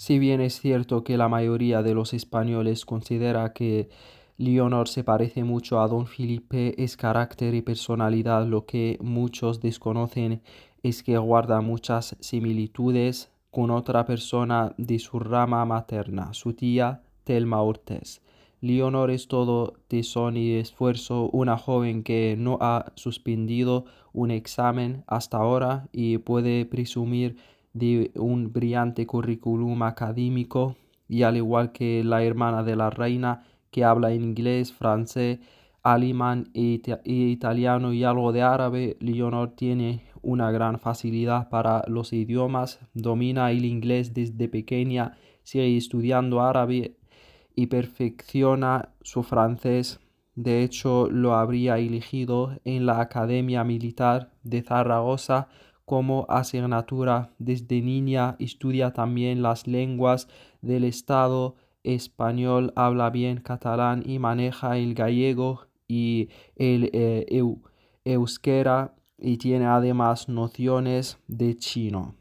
Si bien es cierto que la mayoría de los españoles considera que Leonor se parece mucho a don Felipe, es carácter y personalidad lo que muchos desconocen es que guarda muchas similitudes con otra persona de su rama materna, su tía Telma Ortez. Leonor es todo tesón y esfuerzo, una joven que no ha suspendido un examen hasta ahora y puede presumir de un brillante currículum académico y al igual que la hermana de la reina que habla inglés, francés, alemán e italiano y algo de árabe, Leonor tiene una gran facilidad para los idiomas, domina el inglés desde pequeña, sigue estudiando árabe y perfecciona su francés. De hecho, lo habría elegido en la Academia Militar de Zaragoza como asignatura. Desde niña estudia también las lenguas del Estado español, habla bien catalán y maneja el gallego y el eh, euskera y tiene además nociones de chino.